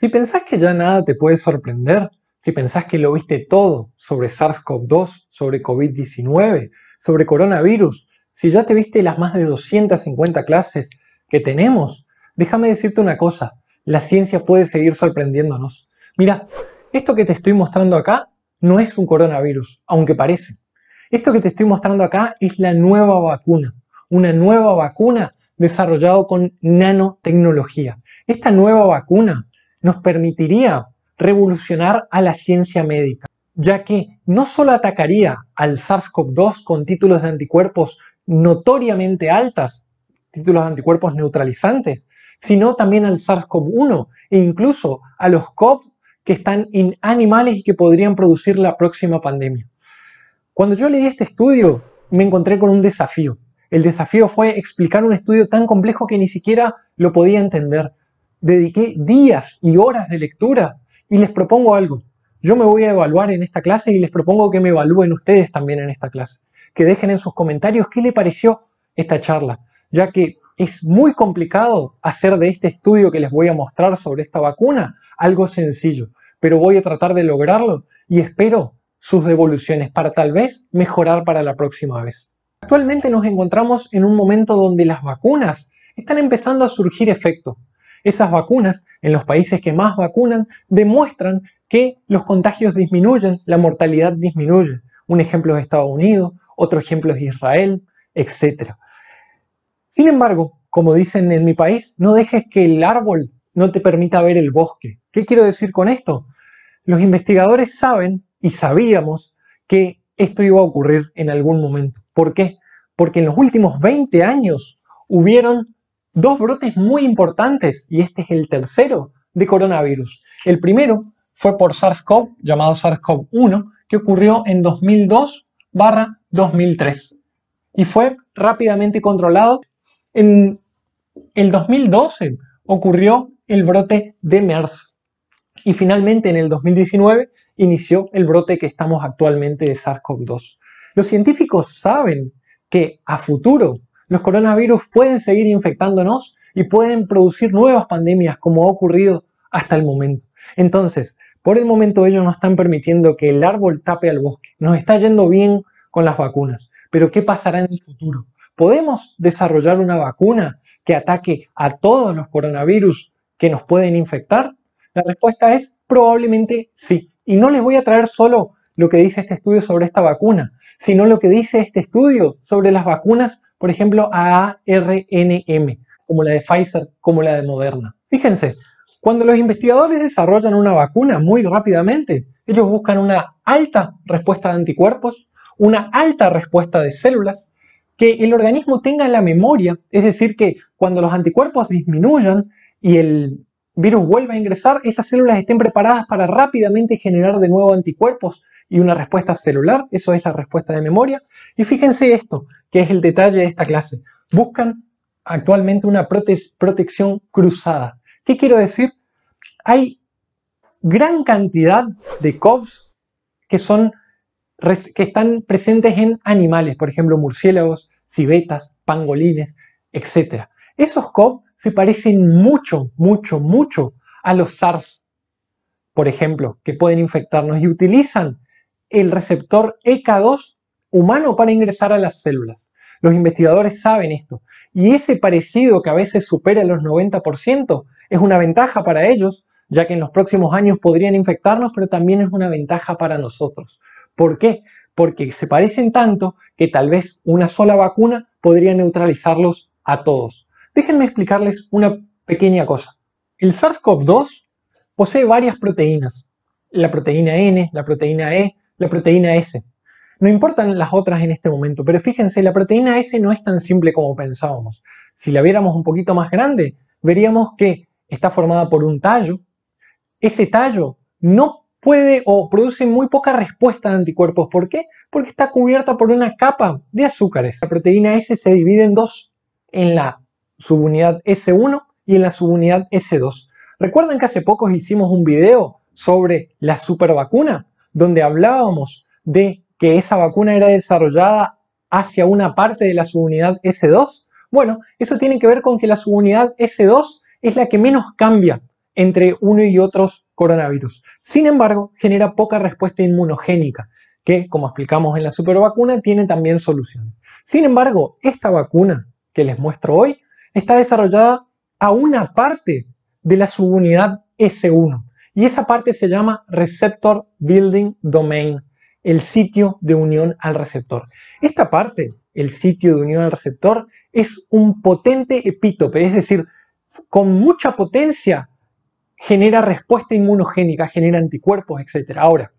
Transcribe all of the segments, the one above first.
Si pensás que ya nada te puede sorprender, si pensás que lo viste todo sobre SARS-CoV-2, sobre COVID-19, sobre coronavirus, si ya te viste las más de 250 clases que tenemos, déjame decirte una cosa, la ciencia puede seguir sorprendiéndonos. Mira, esto que te estoy mostrando acá no es un coronavirus, aunque parece. Esto que te estoy mostrando acá es la nueva vacuna, una nueva vacuna desarrollada con nanotecnología. Esta nueva vacuna nos permitiría revolucionar a la ciencia médica, ya que no solo atacaría al SARS-CoV-2 con títulos de anticuerpos notoriamente altas, títulos de anticuerpos neutralizantes, sino también al SARS-CoV-1 e incluso a los COV que están en animales y que podrían producir la próxima pandemia. Cuando yo leí este estudio, me encontré con un desafío. El desafío fue explicar un estudio tan complejo que ni siquiera lo podía entender dediqué días y horas de lectura y les propongo algo. Yo me voy a evaluar en esta clase y les propongo que me evalúen ustedes también en esta clase. Que dejen en sus comentarios qué le pareció esta charla, ya que es muy complicado hacer de este estudio que les voy a mostrar sobre esta vacuna algo sencillo, pero voy a tratar de lograrlo y espero sus devoluciones para tal vez mejorar para la próxima vez. Actualmente nos encontramos en un momento donde las vacunas están empezando a surgir efecto. Esas vacunas en los países que más vacunan demuestran que los contagios disminuyen, la mortalidad disminuye. Un ejemplo es Estados Unidos, otro ejemplo es Israel, etc. Sin embargo, como dicen en mi país, no dejes que el árbol no te permita ver el bosque. ¿Qué quiero decir con esto? Los investigadores saben y sabíamos que esto iba a ocurrir en algún momento. ¿Por qué? Porque en los últimos 20 años hubieron dos brotes muy importantes, y este es el tercero de coronavirus. El primero fue por SARS-CoV, llamado SARS-CoV-1, que ocurrió en 2002-2003 y fue rápidamente controlado. En el 2012 ocurrió el brote de MERS y finalmente en el 2019 inició el brote que estamos actualmente de SARS-CoV-2. Los científicos saben que a futuro los coronavirus pueden seguir infectándonos y pueden producir nuevas pandemias como ha ocurrido hasta el momento. Entonces, por el momento ellos no están permitiendo que el árbol tape al bosque. Nos está yendo bien con las vacunas, pero ¿qué pasará en el futuro? ¿Podemos desarrollar una vacuna que ataque a todos los coronavirus que nos pueden infectar? La respuesta es probablemente sí. Y no les voy a traer solo lo que dice este estudio sobre esta vacuna, sino lo que dice este estudio sobre las vacunas por ejemplo, a ARNM, como la de Pfizer, como la de Moderna. Fíjense, cuando los investigadores desarrollan una vacuna muy rápidamente, ellos buscan una alta respuesta de anticuerpos, una alta respuesta de células, que el organismo tenga la memoria, es decir, que cuando los anticuerpos disminuyan y el virus vuelva a ingresar, esas células estén preparadas para rápidamente generar de nuevo anticuerpos y una respuesta celular, eso es la respuesta de memoria. Y fíjense esto, que es el detalle de esta clase. Buscan actualmente una protección cruzada. ¿Qué quiero decir? Hay gran cantidad de COVs que, son, que están presentes en animales, por ejemplo, murciélagos, civetas, pangolines, etc. Esos COV se parecen mucho, mucho, mucho a los SARS, por ejemplo, que pueden infectarnos y utilizan el receptor EK2 humano para ingresar a las células. Los investigadores saben esto. Y ese parecido que a veces supera los 90% es una ventaja para ellos, ya que en los próximos años podrían infectarnos, pero también es una ventaja para nosotros. ¿Por qué? Porque se parecen tanto que tal vez una sola vacuna podría neutralizarlos a todos. Déjenme explicarles una pequeña cosa. El SARS-CoV-2 posee varias proteínas. La proteína N, la proteína E, la proteína S. No importan las otras en este momento, pero fíjense, la proteína S no es tan simple como pensábamos. Si la viéramos un poquito más grande, veríamos que está formada por un tallo. Ese tallo no puede o produce muy poca respuesta de anticuerpos. ¿Por qué? Porque está cubierta por una capa de azúcares. La proteína S se divide en dos, en la subunidad S1 y en la subunidad S2. Recuerden que hace poco hicimos un video sobre la supervacuna donde hablábamos de que esa vacuna era desarrollada hacia una parte de la subunidad S2? Bueno, eso tiene que ver con que la subunidad S2 es la que menos cambia entre uno y otros coronavirus. Sin embargo, genera poca respuesta inmunogénica, que, como explicamos en la supervacuna, tiene también soluciones. Sin embargo, esta vacuna que les muestro hoy está desarrollada a una parte de la subunidad S1. Y esa parte se llama Receptor Building Domain, el sitio de unión al receptor. Esta parte, el sitio de unión al receptor, es un potente epítope, es decir, con mucha potencia genera respuesta inmunogénica, genera anticuerpos, etc. Ahora,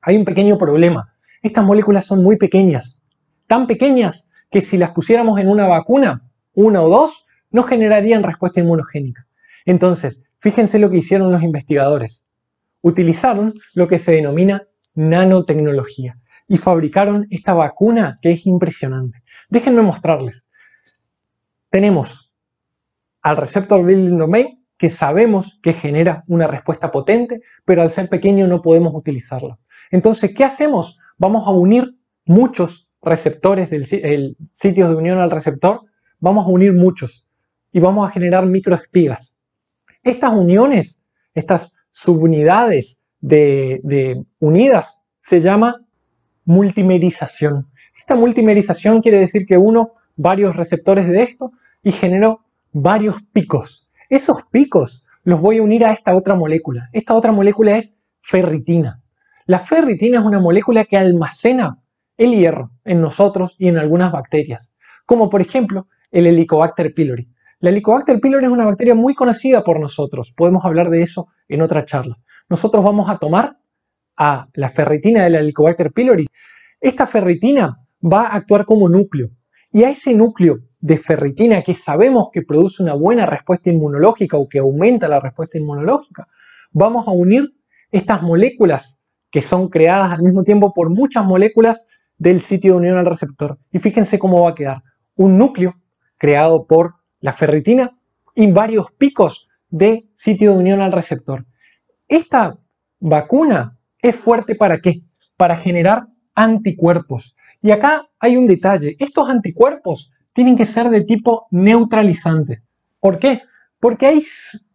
hay un pequeño problema. Estas moléculas son muy pequeñas, tan pequeñas que si las pusiéramos en una vacuna, una o dos, no generarían respuesta inmunogénica. Entonces, fíjense lo que hicieron los investigadores. Utilizaron lo que se denomina nanotecnología y fabricaron esta vacuna que es impresionante. Déjenme mostrarles. Tenemos al receptor building domain que sabemos que genera una respuesta potente, pero al ser pequeño no podemos utilizarlo. Entonces, ¿qué hacemos? Vamos a unir muchos receptores, del, sitios de unión al receptor, vamos a unir muchos y vamos a generar microespigas. Estas uniones, estas subunidades de, unidas, se llama multimerización. Esta multimerización quiere decir que uno varios receptores de esto y genero varios picos. Esos picos los voy a unir a esta otra molécula. Esta otra molécula es ferritina. La ferritina es una molécula que almacena el hierro en nosotros y en algunas bacterias, como por ejemplo el Helicobacter pylori. La Helicobacter pylori es una bacteria muy conocida por nosotros. Podemos hablar de eso en otra charla. Nosotros vamos a tomar a la ferritina de la Helicobacter pylori. Esta ferritina va a actuar como núcleo. Y a ese núcleo de ferritina que sabemos que produce una buena respuesta inmunológica o que aumenta la respuesta inmunológica, vamos a unir estas moléculas que son creadas al mismo tiempo por muchas moléculas del sitio de unión al receptor. Y fíjense cómo va a quedar un núcleo creado por la ferritina y varios picos de sitio de unión al receptor. Esta vacuna es fuerte para qué? Para generar anticuerpos. Y acá hay un detalle, estos anticuerpos tienen que ser de tipo neutralizante. ¿Por qué? Porque hay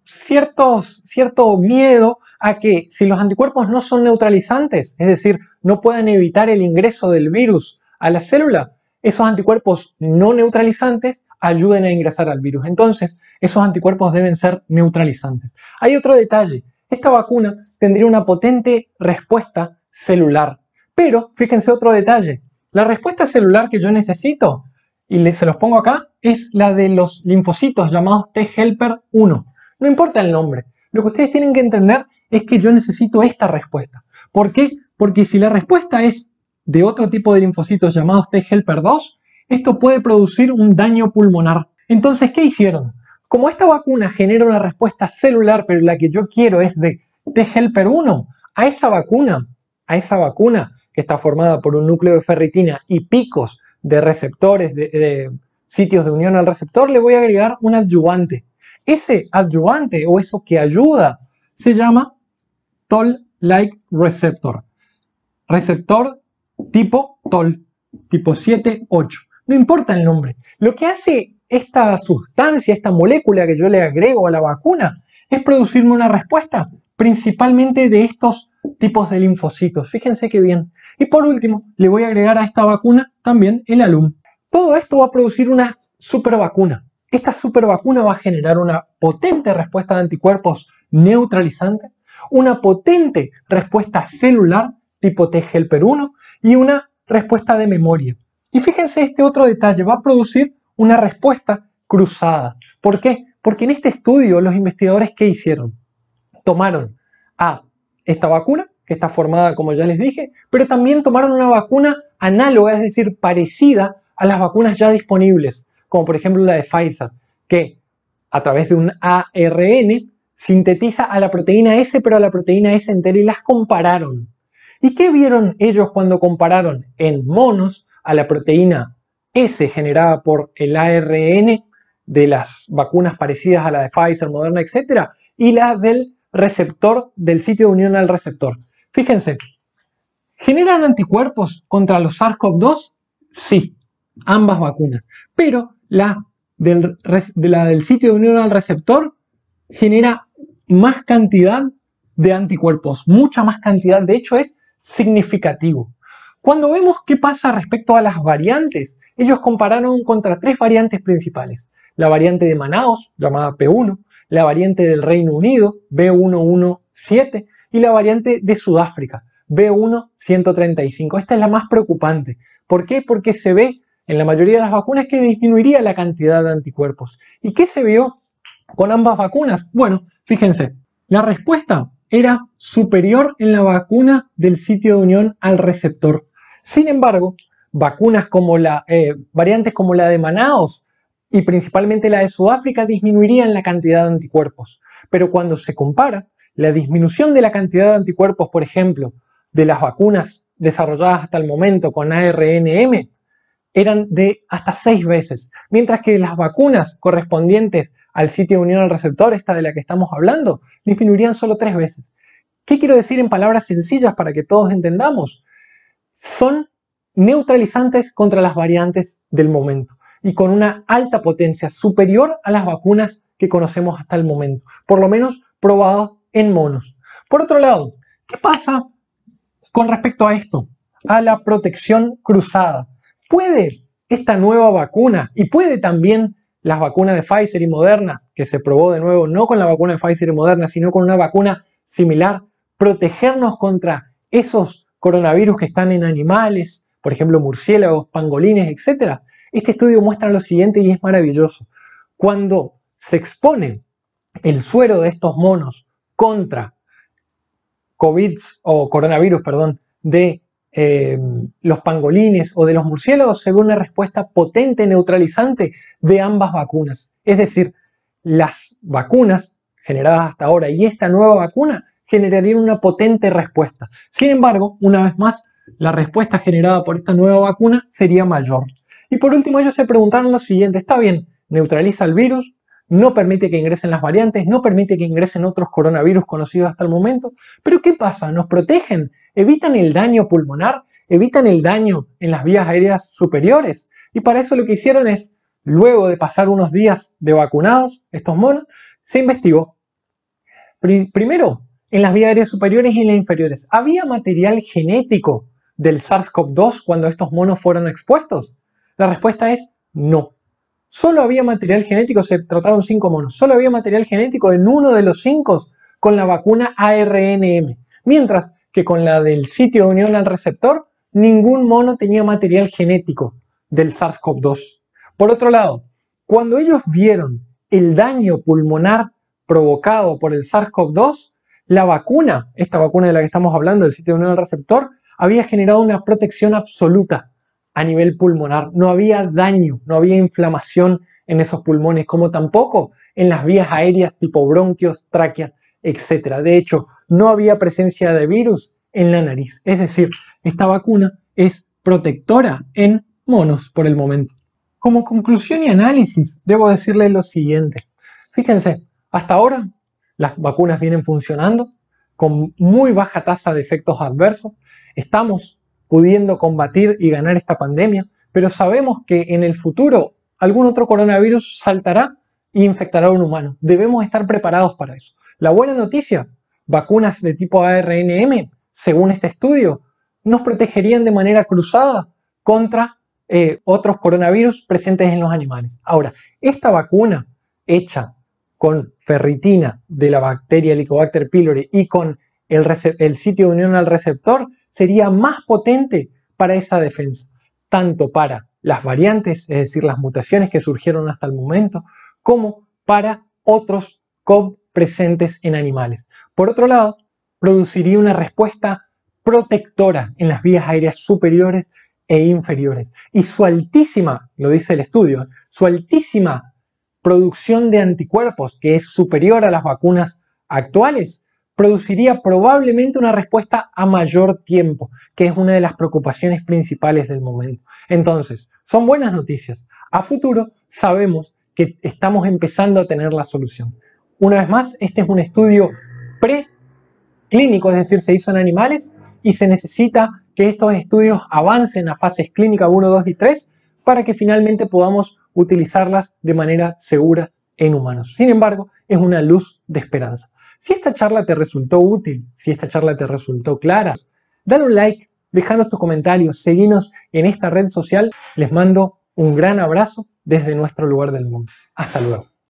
cierto miedo a que si los anticuerpos no son neutralizantes, es decir, no puedan evitar el ingreso del virus a la célula, esos anticuerpos no neutralizantes ayuden a ingresar al virus. Entonces, esos anticuerpos deben ser neutralizantes. Hay otro detalle. Esta vacuna tendría una potente respuesta celular. Pero, fíjense otro detalle. La respuesta celular que yo necesito, y se los pongo acá, es la de los linfocitos llamados T-helper 1. No importa el nombre. Lo que ustedes tienen que entender es que yo necesito esta respuesta. ¿Por qué? Porque si la respuesta es de otro tipo de linfocitos llamados T-helper 2, esto puede producir un daño pulmonar. Entonces, ¿qué hicieron? Como esta vacuna genera una respuesta celular, pero la que yo quiero es de T-helper 1, a esa vacuna, a esa vacuna que está formada por un núcleo de ferritina y picos de receptores, de, sitios de unión al receptor, le voy a agregar un adyuvante. Ese adyuvante o eso que ayuda se llama Toll-like receptor. Receptor tipo Toll, tipo 7-8. No importa el nombre. Lo que hace esta sustancia, esta molécula que yo le agrego a la vacuna, es producirme una respuesta, principalmente de estos tipos de linfocitos. Fíjense qué bien. Y por último, le voy a agregar a esta vacuna también el alum. Todo esto va a producir una super vacuna. Esta super vacuna va a generar una potente respuesta de anticuerpos neutralizante, una potente respuesta celular tipo T-helper 1 y una respuesta de memoria. Y fíjense este otro detalle, va a producir una respuesta cruzada. ¿Por qué? Porque en este estudio los investigadores ¿qué hicieron? Tomaron a esta vacuna, que está formada como ya les dije, pero también tomaron una vacuna análoga, es decir, parecida a las vacunas ya disponibles, como por ejemplo la de Pfizer, que a través de un ARN sintetiza a la proteína S, pero a la proteína S entera y las compararon. ¿Y qué vieron ellos cuando compararon en monos a la proteína S generada por el ARN de las vacunas parecidas a la de Pfizer, Moderna, etc., y la del receptor, del sitio de unión al receptor. Fíjense, ¿generan anticuerpos contra los SARS-CoV-2? Sí, ambas vacunas, pero la la del sitio de unión al receptor genera más cantidad de anticuerpos, mucha más cantidad, de hecho es significativo. Cuando vemos qué pasa respecto a las variantes, ellos compararon contra tres variantes principales. La variante de Manaos, llamada P1, la variante del Reino Unido, B117, y la variante de Sudáfrica, b 1135 Esta es la más preocupante. ¿Por qué? Porque se ve en la mayoría de las vacunas que disminuiría la cantidad de anticuerpos. ¿Y qué se vio con ambas vacunas? Bueno, fíjense, la respuesta era superior en la vacuna del sitio de unión al receptor. Sin embargo, vacunas como la, eh, variantes como la de Manaos y principalmente la de Sudáfrica disminuirían la cantidad de anticuerpos. Pero cuando se compara la disminución de la cantidad de anticuerpos, por ejemplo, de las vacunas desarrolladas hasta el momento con ARNM, eran de hasta seis veces, mientras que las vacunas correspondientes al sitio de unión al receptor, esta de la que estamos hablando, disminuirían solo tres veces. ¿Qué quiero decir en palabras sencillas para que todos entendamos? son neutralizantes contra las variantes del momento y con una alta potencia superior a las vacunas que conocemos hasta el momento, por lo menos probadas en monos. Por otro lado, ¿qué pasa con respecto a esto? A la protección cruzada. ¿Puede esta nueva vacuna y puede también las vacunas de Pfizer y Moderna, que se probó de nuevo no con la vacuna de Pfizer y Moderna, sino con una vacuna similar, protegernos contra esos coronavirus que están en animales, por ejemplo murciélagos, pangolines, etc. Este estudio muestra lo siguiente y es maravilloso. Cuando se expone el suero de estos monos contra COVID o coronavirus, perdón, de em, los pangolines o de los murciélagos, se ve una respuesta potente neutralizante de ambas vacunas. Es decir, las vacunas generadas hasta ahora y esta nueva vacuna generarían una potente respuesta. Sin embargo, una vez más, la respuesta generada por esta nueva vacuna sería mayor. Y por último, ellos se preguntaron lo siguiente, está bien, neutraliza el virus, no permite que ingresen las variantes, no permite que ingresen otros coronavirus conocidos hasta el momento, pero ¿qué pasa? ¿Nos protegen? ¿Evitan el daño pulmonar? ¿Evitan el daño en las vías aéreas superiores? Y para eso lo que hicieron es, luego de pasar unos días de vacunados, estos monos, se investigó. Primero, en las vías aéreas superiores y en las inferiores. Había material genético del SARS-CoV-2 cuando estos monos fueron expuestos. La respuesta es no. Solo había material genético, se trataron cinco monos, solo había material genético en uno de los cinco con la vacuna ARNM, mientras que con la del sitio de unión al receptor, ningún mono tenía material genético del SARS-CoV-2. Por otro lado, cuando ellos vieron el daño pulmonar provocado por el SARS-CoV-2, la vacuna, esta vacuna de la que estamos hablando, del sitio de del receptor, había generado una protección absoluta a nivel pulmonar. No había daño, no había inflamación en esos pulmones, como tampoco en las vías aéreas tipo bronquios, tráqueas, etc. De hecho, no había presencia de virus en la nariz. Es decir, esta vacuna es protectora en monos por el momento. Como conclusión y análisis, debo decirles lo siguiente. Fíjense, hasta ahora las vacunas vienen funcionando con muy baja tasa de efectos adversos. Estamos pudiendo combatir y ganar esta pandemia, pero sabemos que en el futuro algún otro coronavirus saltará e infectará a un humano. Debemos estar preparados para eso. La buena noticia, vacunas de tipo ARNM, según este estudio, nos protegerían de manera cruzada contra eh, otros coronavirus presentes en los animales. Ahora, esta vacuna hecha con ferritina de la bacteria Helicobacter pylori y con el, sitio de unión al receptor, sería más potente para esa defensa, tanto para las variantes, es decir, las mutaciones que surgieron hasta el momento, como para otros COB presentes en animales. Por otro lado, produciría una respuesta protectora en las vías aéreas superiores e inferiores. Y su altísima, lo dice el estudio, su altísima producción de anticuerpos, que es superior a las vacunas actuales, produciría probablemente una respuesta a mayor tiempo, que es una de las preocupaciones principales del momento. Entonces, son buenas noticias. A futuro sabemos que estamos empezando a tener la solución. Una vez más, este es un estudio preclínico, es decir, se hizo en animales y se necesita que estos estudios avancen a fases clínicas 1, 2 y 3 para que finalmente podamos utilizarlas de manera segura en humanos. Sin embargo, es una luz de esperanza. Si esta charla te resultó útil, si esta charla te resultó clara, dan un like, dejanos tus comentarios, seguinos en esta red social. Les mando un gran abrazo desde nuestro lugar del mundo. Hasta luego.